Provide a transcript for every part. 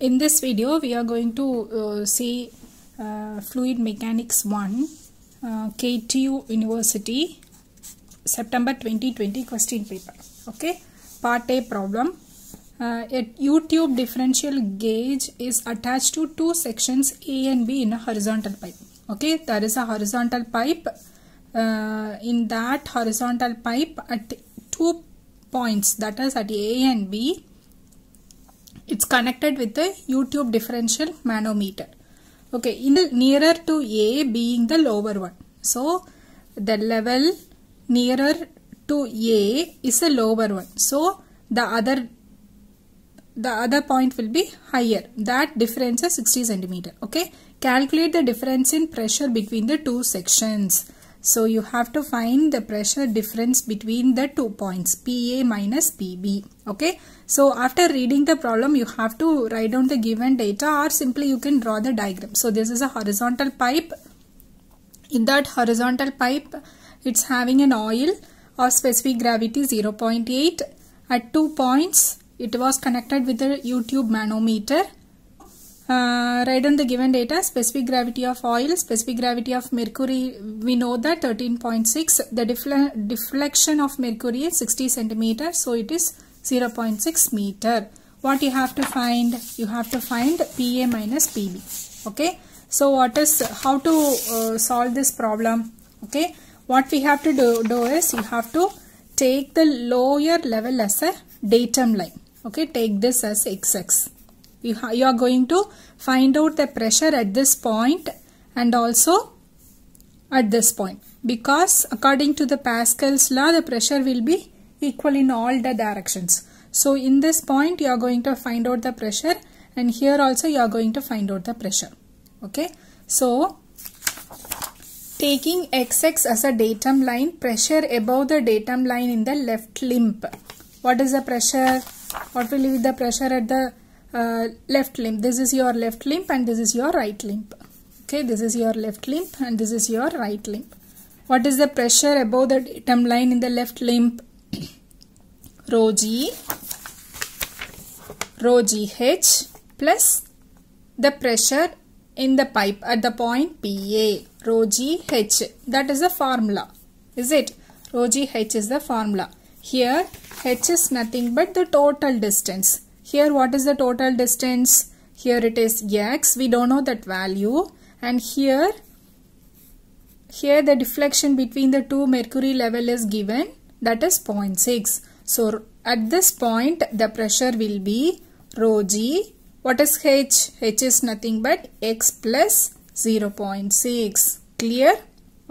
In this video, we are going to uh, see uh, Fluid Mechanics 1, uh, KTU University, September 2020 question paper. Okay, part A problem. Uh, a U-tube differential gauge is attached to two sections A and B in a horizontal pipe. Okay, there is a horizontal pipe. Uh, in that horizontal pipe at two points that is at A and B it's connected with the YouTube differential manometer. Okay, in the nearer to A being the lower one. So, the level nearer to A is the lower one. So, the other the other point will be higher. That difference is 60 centimeter. Okay, calculate the difference in pressure between the two sections. So, you have to find the pressure difference between the two points PA minus PB. Okay. So after reading the problem, you have to write down the given data or simply you can draw the diagram. So this is a horizontal pipe. In that horizontal pipe, it's having an oil of specific gravity 0.8. At two points, it was connected with a U tube manometer. Uh, write down the given data, specific gravity of oil, specific gravity of mercury, we know that 13.6, the defle deflection of mercury is 60 centimeters, so it is 0.6 meter. What you have to find? You have to find PA minus PB. Okay. So what is how to uh, solve this problem? Okay. What we have to do, do is you have to take the lower level as a datum line. Okay. Take this as xx. You, you are going to find out the pressure at this point and also at this point because according to the Pascal's law the pressure will be equal in all the directions. So in this point you are going to find out the pressure and here also you are going to find out the pressure. Okay. So taking xx as a datum line, pressure above the datum line in the left limb. What is the pressure? What will be the pressure at the uh, left limb? This is your left limb and this is your right limb. Okay, this is your left limb and this is your right limb. What is the pressure above the datum line in the left limb? rho g, rho gh plus the pressure in the pipe at the point PA, rho gh. That is the formula. Is it? Rho gh is the formula. Here h is nothing but the total distance. Here what is the total distance? Here it is x. We don't know that value. And here here the deflection between the two mercury level is given that is 0.6 so at this point the pressure will be rho g. What is h? h is nothing but x plus 0 0.6. Clear?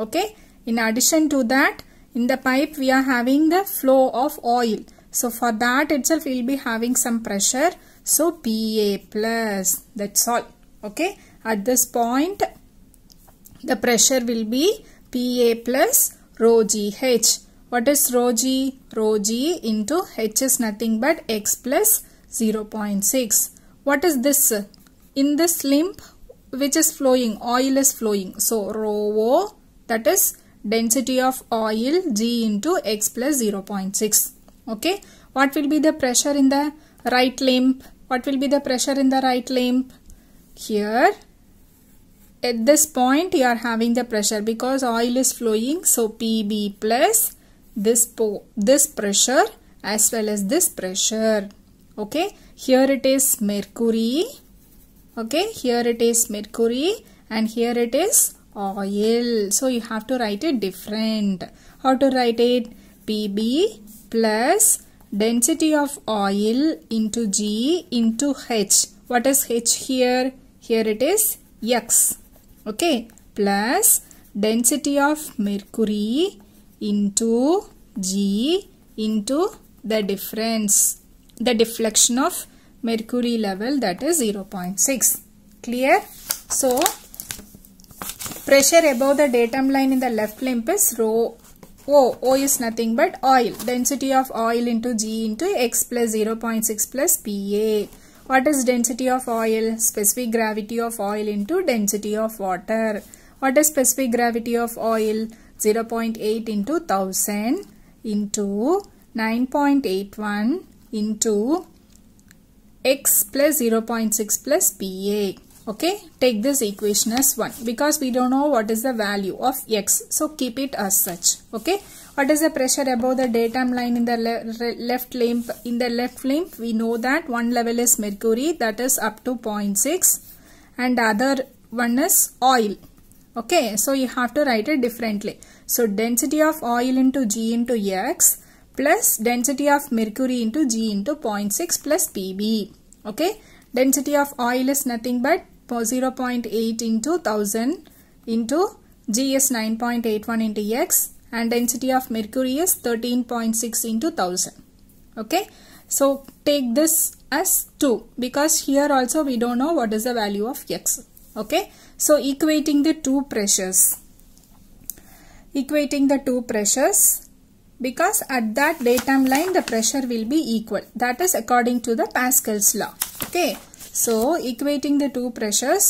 Okay. In addition to that in the pipe we are having the flow of oil. So for that itself we will be having some pressure. So PA plus that's all. Okay. At this point the pressure will be PA plus rho GH. What is rho g? Rho g into h is nothing but x plus 0.6. What is this? In this limb which is flowing, oil is flowing. So rho o that is density of oil g into x plus 0.6. Okay. What will be the pressure in the right limb? What will be the pressure in the right limb? Here at this point you are having the pressure because oil is flowing. So PB plus this this pressure as well as this pressure okay here it is mercury okay here it is mercury and here it is oil so you have to write it different how to write it pb plus density of oil into g into h what is h here here it is x okay plus density of mercury into G into the difference, the deflection of mercury level that is 0.6. Clear? So, pressure above the datum line in the left limb is rho O. O is nothing but oil. Density of oil into G into X plus 0.6 plus PA. What is density of oil? Specific gravity of oil into density of water. What is specific gravity of oil? 0.8 into 1000 into 9.81 into x plus 0.6 plus PA. Okay, take this equation as 1 because we don't know what is the value of x. So, keep it as such. Okay, what is the pressure above the datum line in the le left limb? In the left limb, we know that one level is mercury that is up to 0.6 and the other one is oil. Okay, so you have to write it differently. So density of oil into G into X plus density of mercury into G into 0.6 plus Pb. Okay. Density of oil is nothing but 0.8 into 1000 into G is 9.81 into X and density of mercury is 13.6 into 1000. Okay. So take this as 2 because here also we don't know what is the value of X. Okay. So equating the two pressures equating the two pressures because at that datum line the pressure will be equal that is according to the Pascal's law okay so equating the two pressures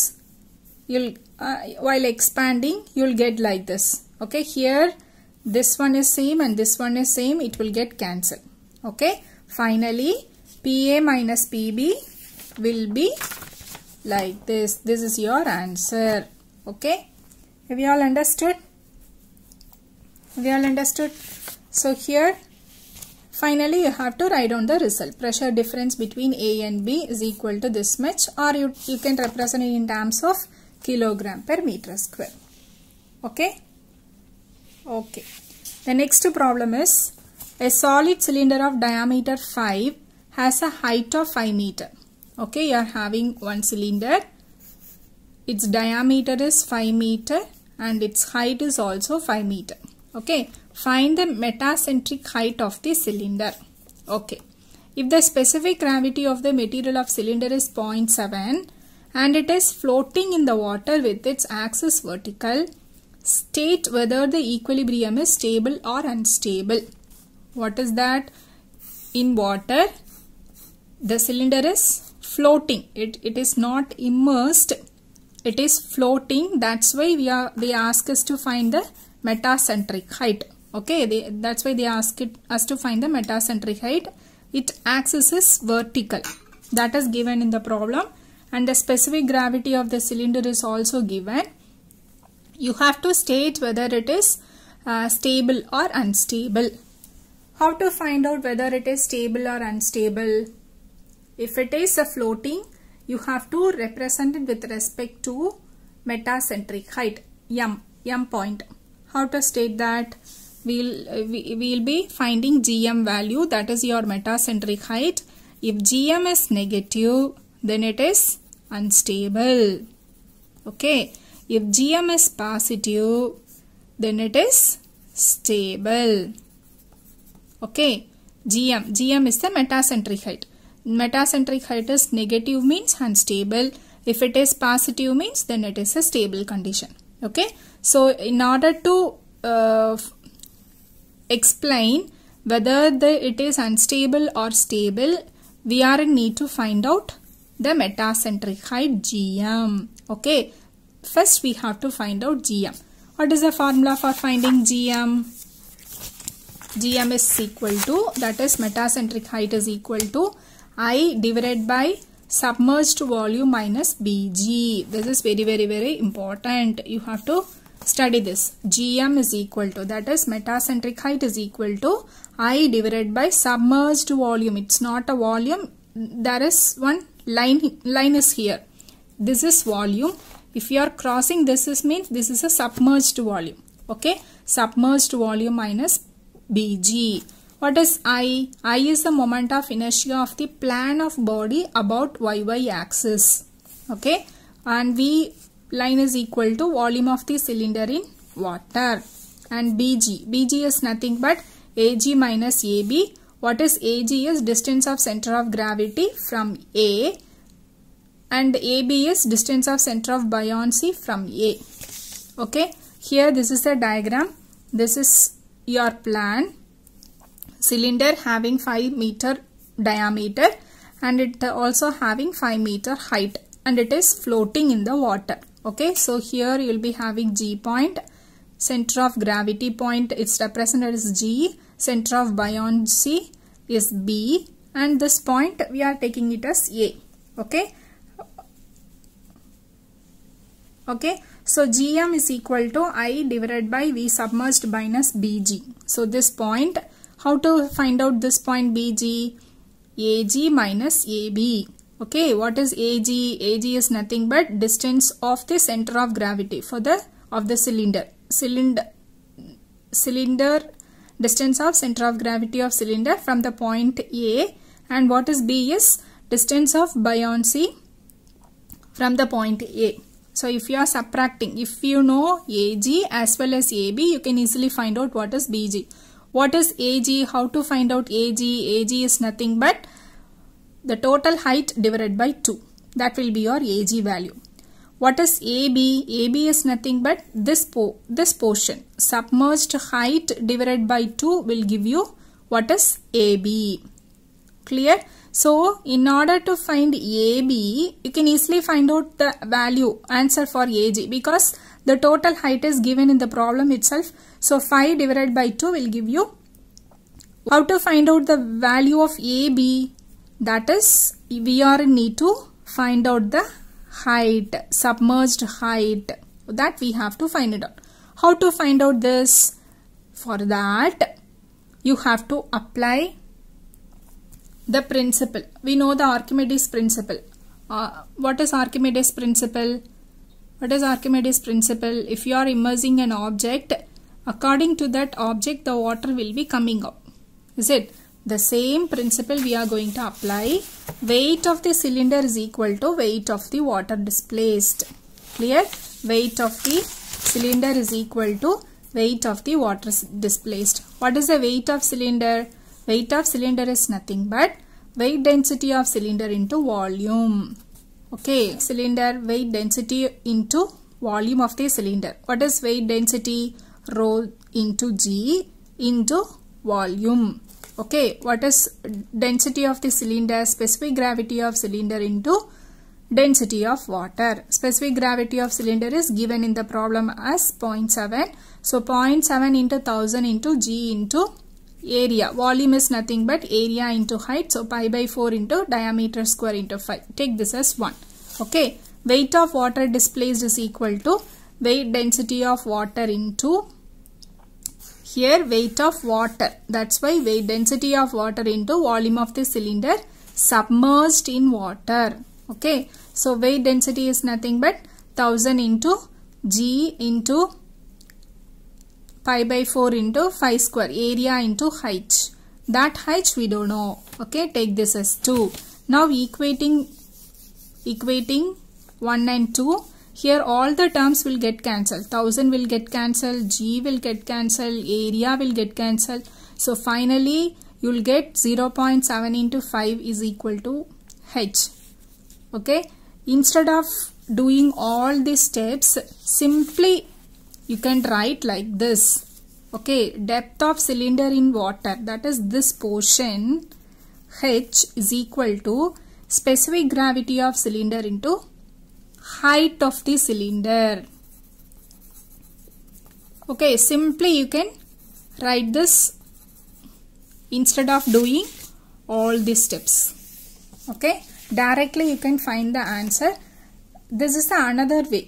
you'll uh, while expanding you'll get like this okay here this one is same and this one is same it will get cancelled okay finally PA minus PB will be like this this is your answer okay have you all understood we all understood so here finally you have to write down the result pressure difference between a and b is equal to this much or you, you can represent it in terms of kilogram per meter square okay okay the next problem is a solid cylinder of diameter 5 has a height of 5 meter okay you are having one cylinder its diameter is 5 meter and its height is also 5 meter Okay, find the metacentric height of the cylinder. Okay, if the specific gravity of the material of cylinder is 0.7 and it is floating in the water with its axis vertical, state whether the equilibrium is stable or unstable. What is that? In water, the cylinder is floating. It, it is not immersed. It is floating. That's why we are, they ask us to find the metacentric height okay they, that's why they ask it us to find the metacentric height its axis is vertical that is given in the problem and the specific gravity of the cylinder is also given you have to state whether it is uh, stable or unstable how to find out whether it is stable or unstable if it is a floating you have to represent it with respect to metacentric height m m point how to state that we'll we, we'll be finding gm value that is your metacentric height if gm is negative then it is unstable okay if gm is positive then it is stable okay gm gm is the metacentric height metacentric height is negative means unstable if it is positive means then it is a stable condition okay so in order to uh, explain whether the, it is unstable or stable we are in need to find out the metacentric height gm okay first we have to find out gm what is the formula for finding gm gm is equal to that is metacentric height is equal to i divided by submerged volume minus BG. This is very, very, very important. You have to study this. GM is equal to, that is metacentric height is equal to I divided by submerged volume. It's not a volume. There is one line, line is here. This is volume. If you are crossing this is means this is a submerged volume. Okay. Submerged volume minus BG. What is I? I is the moment of inertia of the plan of body about YY axis. Okay. And V line is equal to volume of the cylinder in water. And BG. BG is nothing but AG minus AB. What is AG is distance of center of gravity from A. And AB is distance of center of buoyancy from A. Okay. Here this is a diagram. This is your plan cylinder having 5 meter diameter and it also having 5 meter height and it is floating in the water. Okay, so here you will be having G point, center of gravity point, it's represented as G, center of buoyancy is B and this point we are taking it as A. Okay. Okay. So GM is equal to I divided by V submerged minus BG. So this point how to find out this point BG? AG minus AB. Okay, what is AG? AG is nothing but distance of the center of gravity for the of the cylinder. Cylinder cylinder distance of center of gravity of cylinder from the point A and what is B is distance of buoyancy from the point A. So if you are subtracting, if you know AG as well as AB, you can easily find out what is BG. What is AG? How to find out AG? AG is nothing but the total height divided by 2. That will be your AG value. What is AB? AB is nothing but this, po this portion. Submerged height divided by 2 will give you what is AB. Clear? So, in order to find AB, you can easily find out the value, answer for AG because the total height is given in the problem itself. So 5 divided by 2 will give you how to find out the value of AB that is we are need to find out the height submerged height that we have to find it out. How to find out this? For that you have to apply the principle. We know the Archimedes principle. Uh, what is Archimedes principle? What is Archimedes principle? If you are immersing an object According to that object, the water will be coming up. Is it? The same principle we are going to apply. Weight of the cylinder is equal to weight of the water displaced. Clear? Weight of the cylinder is equal to weight of the water displaced. What is the weight of cylinder? Weight of cylinder is nothing but weight density of cylinder into volume. Okay, cylinder weight density into volume of the cylinder. What is weight density? rolled into G into volume. Okay, what is density of the cylinder? Specific gravity of cylinder into density of water. Specific gravity of cylinder is given in the problem as 0.7. So 0.7 into 1000 into G into area. Volume is nothing but area into height. So pi by 4 into diameter square into 5. Take this as 1. Okay. Weight of water displaced is equal to weight density of water into here weight of water that's why weight density of water into volume of the cylinder submerged in water okay so weight density is nothing but 1000 into g into pi by 4 into 5 square area into height that height we don't know okay take this as 2 now equating equating 1 and 2 here all the terms will get cancelled. 1000 will get cancelled, G will get cancelled, area will get cancelled. So finally you will get 0 0.7 into 5 is equal to H. Okay. Instead of doing all these steps, simply you can write like this. Okay. Depth of cylinder in water that is this portion H is equal to specific gravity of cylinder into height of the cylinder. Okay, simply you can write this instead of doing all these steps. Okay, directly you can find the answer. This is the another way.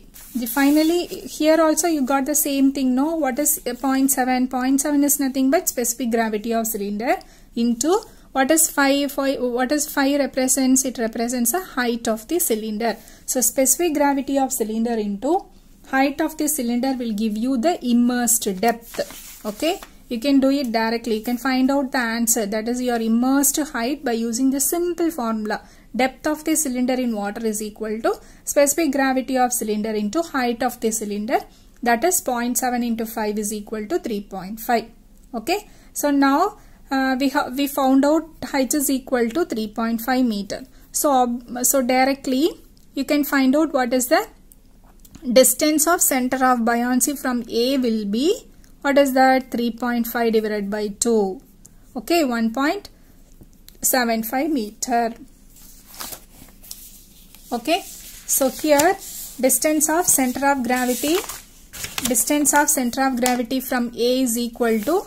Finally, here also you got the same thing. No, what is 0.7? 0.7 is nothing but specific gravity of cylinder into what is 5, 5 what is 5 represents it represents the height of the cylinder so specific gravity of cylinder into height of the cylinder will give you the immersed depth. Okay. You can do it directly. You can find out the answer. That is your immersed height by using the simple formula. Depth of the cylinder in water is equal to specific gravity of cylinder into height of the cylinder. That is 0.7 into 5 is equal to 3.5. Okay. So now uh, we we found out height is equal to 3.5 meter. So, so directly you can find out what is the distance of center of buoyancy from A will be what is that 3.5 divided by 2 okay 1.75 meter okay so here distance of center of gravity distance of center of gravity from A is equal to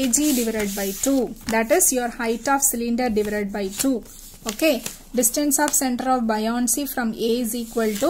AG divided by 2 that is your height of cylinder divided by 2 okay distance of center of buoyancy from A is equal to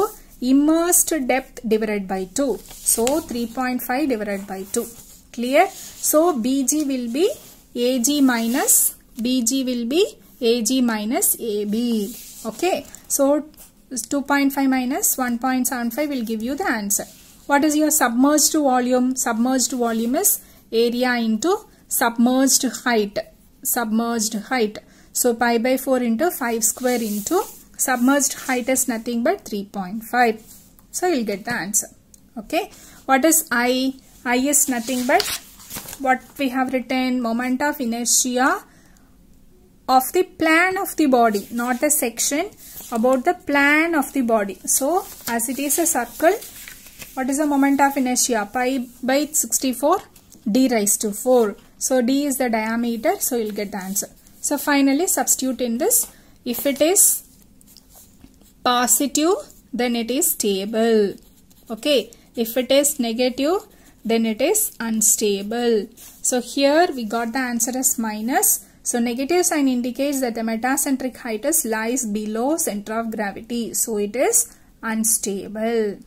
immersed depth divided by 2. So 3.5 divided by 2. Clear? So BG will be AG minus BG will be AG minus AB. Okay. So 2.5 minus 1.75 will give you the answer. What is your submerged volume? Submerged volume is area into submerged height. Submerged height. So pi by 4 into 5 square into submerged height is nothing but 3.5. So you'll get the answer. Okay. What is I? I is nothing but what we have written moment of inertia of the plan of the body, not the section, about the plan of the body. So as it is a circle, what is the moment of inertia? Pi by 64 d raised to 4. So d is the diameter, so you'll get the answer. So finally substitute in this. If it is positive then it is stable. Okay. If it is negative then it is unstable. So here we got the answer as minus. So negative sign indicates that the metacentric hiatus lies below center of gravity. So it is unstable.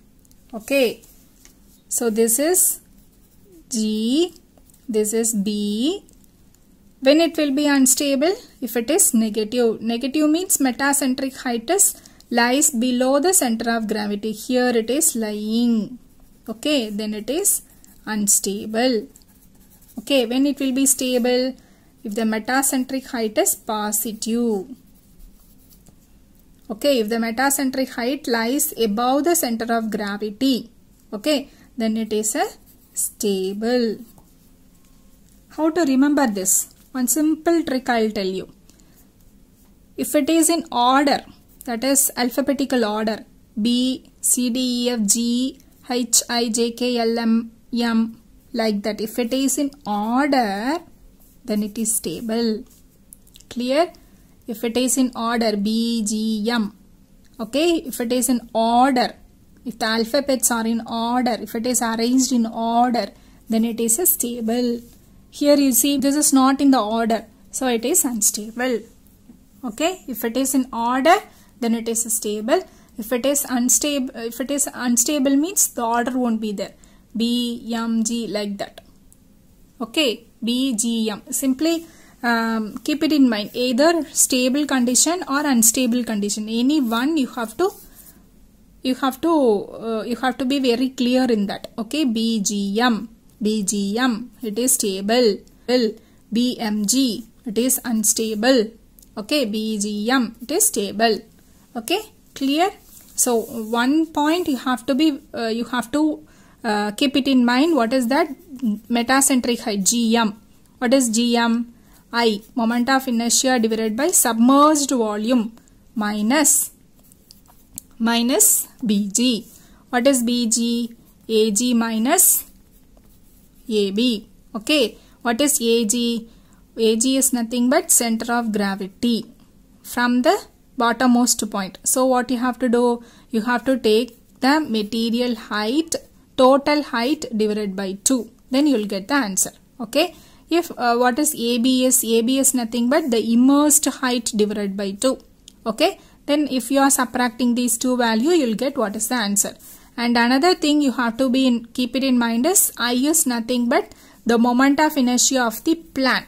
Okay. So this is G, this is B, when it will be unstable? If it is negative. Negative means metacentric height is lies below the center of gravity. Here it is lying. Okay, then it is unstable. Okay, when it will be stable? If the metacentric height is positive. Okay, if the metacentric height lies above the center of gravity. Okay, then it is a stable. How to remember this? One simple trick I'll tell you. If it is in order, that is alphabetical order, B, C, D, E, F, G, H, I, J, K, L, M, M, like that. If it is in order, then it is stable. Clear? If it is in order, B, G, M. Okay? If it is in order, if the alphabets are in order, if it is arranged in order, then it is a stable here you see this is not in the order. So it is unstable. Okay. If it is in order, then it is stable. If it is unstable, if it is unstable means the order won't be there. B, M, G like that. Okay. B, G, M. Simply um, keep it in mind. Either stable condition or unstable condition. Any one you have to you have to uh, you have to be very clear in that okay bgm BGM, it is stable. Will BMG, it is unstable. Okay, BGM, it is stable. Okay, clear? So one point you have to be, uh, you have to uh, keep it in mind. What is that? Metacentric height, GM. What is GM? I, moment of inertia divided by submerged volume minus minus BG. What is BG? AG minus AB. Okay. What is AG? AG is nothing but center of gravity from the bottommost point. So what you have to do? You have to take the material height, total height divided by 2. Then you will get the answer. Okay. If uh, what is AB is? AB is nothing but the immersed height divided by 2. Okay. Then if you are subtracting these two value, you will get what is the answer. And another thing you have to be in, keep it in mind is I is nothing but the moment of inertia of the plan,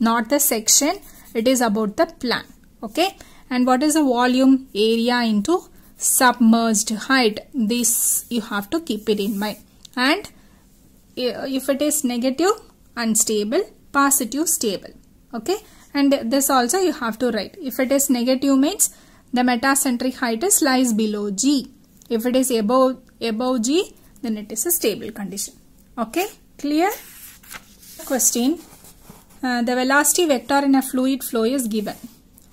not the section. It is about the plan. Okay. And what is the volume area into submerged height? This you have to keep it in mind. And if it is negative, unstable, positive, stable. Okay. And this also you have to write. If it is negative means the metacentric height is lies below G. If it is above, above G, then it is a stable condition. Okay, clear? Question. Uh, the velocity vector in a fluid flow is given.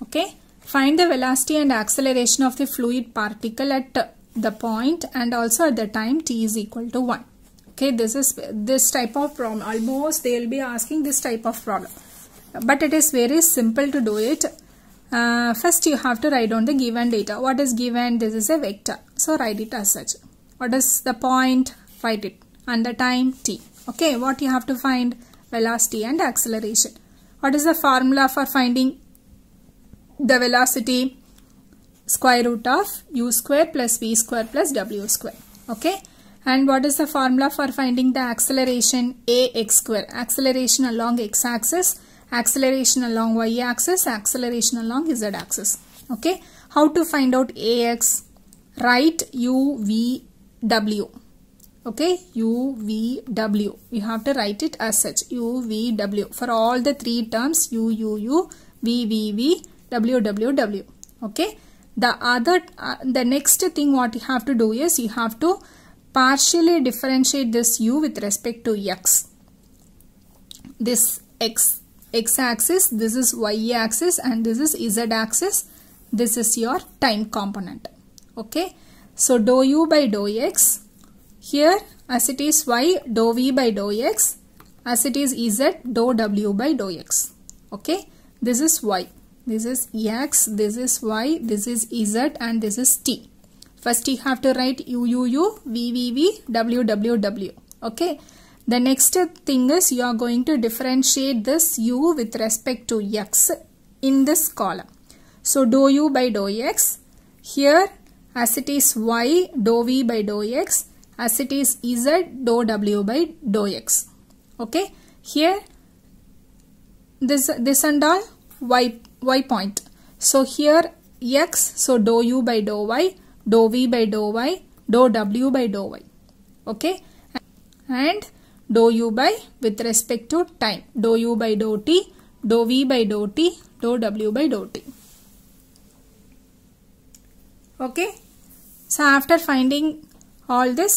Okay, find the velocity and acceleration of the fluid particle at the point and also at the time t is equal to 1. Okay, this is this type of problem. Almost they will be asking this type of problem. But it is very simple to do it uh, first you have to write down the given data. What is given? This is a vector. So write it as such. What is the point? Write it. And the time t. Okay. What you have to find? Velocity and acceleration. What is the formula for finding the velocity? Square root of u square plus v square plus w square. Okay. And what is the formula for finding the acceleration? ax square. Acceleration along x axis acceleration along y axis, acceleration along z axis. Okay. How to find out ax? Write u, v, w. Okay. u, v, w. You have to write it as such. u, v, w. For all the three terms u, u, u, v, v, v, w, w, w. Okay. The other, uh, the next thing what you have to do is you have to partially differentiate this u with respect to x. This x x-axis, this is y-axis and this is z-axis. This is your time component. Okay. So dou u by dou x. Here as it is y, dou v by dou x. As it is z, dou w by dou x. Okay. This is y. This is x, this is y, this is z and this is t. First you have to write u u u, v v v, w w w. Okay. The next thing is you are going to differentiate this u with respect to x in this column. So dou u by dou x. Here as it is y dou v by dou x. As it is z dou w by dou x. Okay. Here this, this and all y, y point. So here x so dou u by dou y dou v by dou y dou w by dou y okay and dou u by with respect to time dou u by dou t dou v by dou t dou w by dou t okay so after finding all this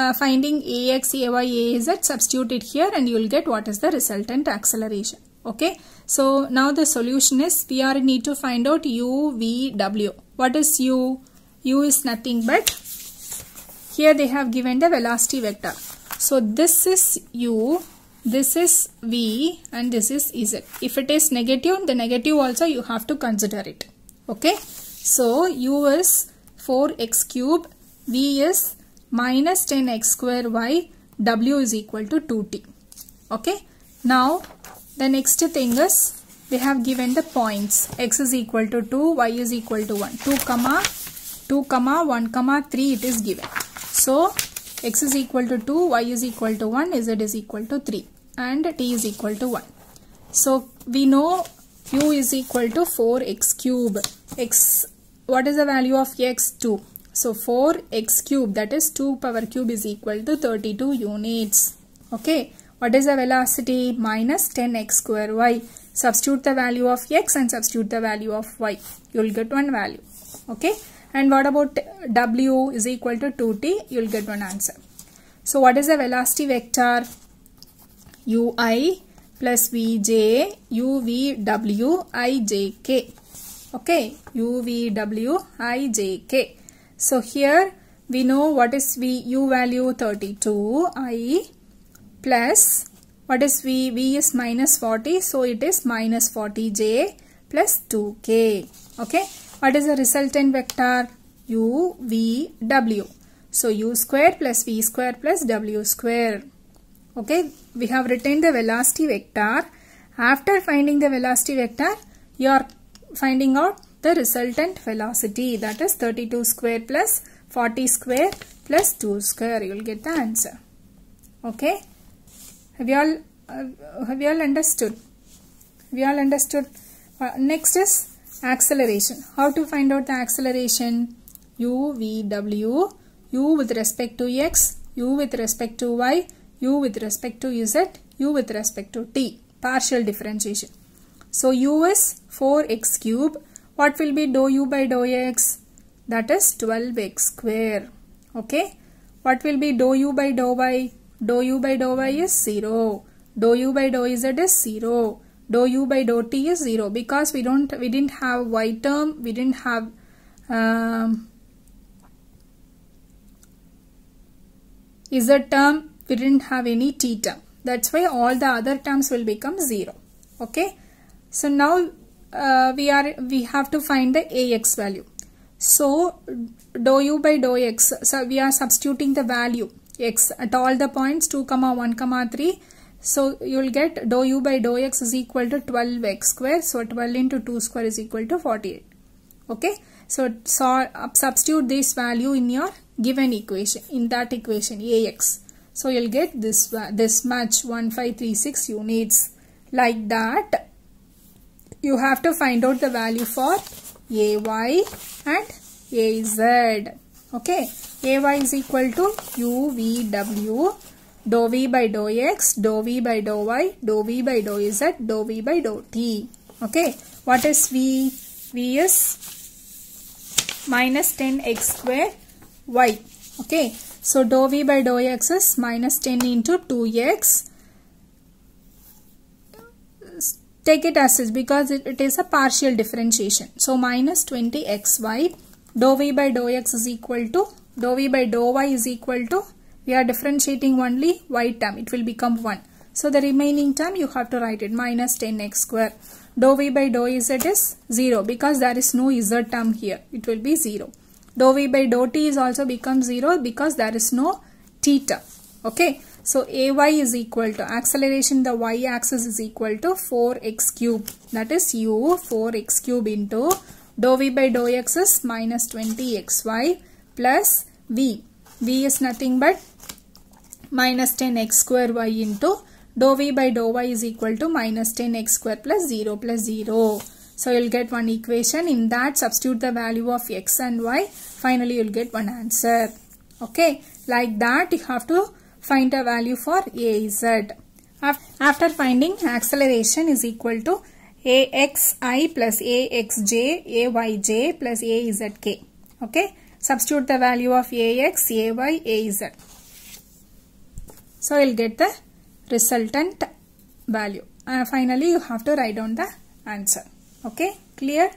uh, finding ax ay az substitute it here and you will get what is the resultant acceleration okay so now the solution is we are need to find out u v w what is u u is nothing but here they have given the velocity vector so this is U, this is V and this is Z. If it is negative, the negative also you have to consider it. Okay. So U is 4x cube, V is minus 10x square y, W is equal to 2t. Okay. Now the next thing is they have given the points x is equal to 2, y is equal to 1. 2 comma 2 comma 1 comma 3 it is given. So x is equal to 2, y is equal to 1, z is equal to 3 and t is equal to 1. So we know u is equal to 4x cube. x What is the value of x? 2. So 4x cube that is 2 power cube is equal to 32 units. Okay. What is the velocity? Minus 10x square y. Substitute the value of x and substitute the value of y. You will get one value. Okay. And what about W is equal to 2T? You'll get one answer. So what is the velocity vector? Ui plus Vj Uvw ijk. Okay, Uvw ijk. So here we know what is V, U value 32, I plus what is V? V is minus 40, so it is minus 40j plus 2k. Okay, what is the resultant vector? U, V, W. So U square plus V square plus W square. Okay, we have written the velocity vector. After finding the velocity vector, you are finding out the resultant velocity that is 32 square plus 40 square plus 2 square. You will get the answer. Okay, have you all, uh, have you all understood? Have you all understood? Uh, next is acceleration. How to find out the acceleration? u, v, w, u with respect to x, u with respect to y, u with respect to z, u with respect to t. Partial differentiation. So u is 4x cube. What will be dou u by dou x? That is 12x square. Okay. What will be dou u by dou y? Dou u by dou y is 0. Dou u by dou z is 0 dou u by dou t is 0 because we don't we didn't have y term we didn't have um, z term we didn't have any t term that's why all the other terms will become 0 okay so now uh, we are we have to find the ax value so dou u by dou x so we are substituting the value x at all the points 2 comma 1 comma 3 so you will get dou u by dou x is equal to 12x square. So 12 into 2 square is equal to 48. Okay. So, so uh, substitute this value in your given equation, in that equation ax. So you'll get this, uh, this much 1536 units. Like that, you have to find out the value for ay and az. Okay. ay is equal to uvw dou v by dou x, dou v by dou y, dou v by dou z, dou v by dou t. Okay. What is v? v is minus 10x square y. Okay. So dou v by dou x is minus 10 into 2x. Take it as is because it, it is a partial differentiation. So minus 20xy. Dou v by dou x is equal to dou v by dou y is equal to we are differentiating only y term. It will become 1. So the remaining term you have to write it minus 10x square. Dou v by dou z is 0 because there is no z term here. It will be 0. Dou v by dou t is also become 0 because there is no t term. Okay. So ay is equal to acceleration the y axis is equal to 4x cube. That is u 4x cube into dou v by dou x is minus 20xy plus v. v is nothing but minus 10x square y into dou v by dou y is equal to minus 10x square plus 0 plus 0. So you'll get one equation. In that substitute the value of x and y. Finally you'll get one answer. Okay. Like that you have to find a value for az. After finding acceleration is equal to axi plus axj ayj plus azk. Okay. Substitute the value of ax, ay, az. So you'll get the resultant value. Uh, finally, you have to write down the answer. Okay, clear?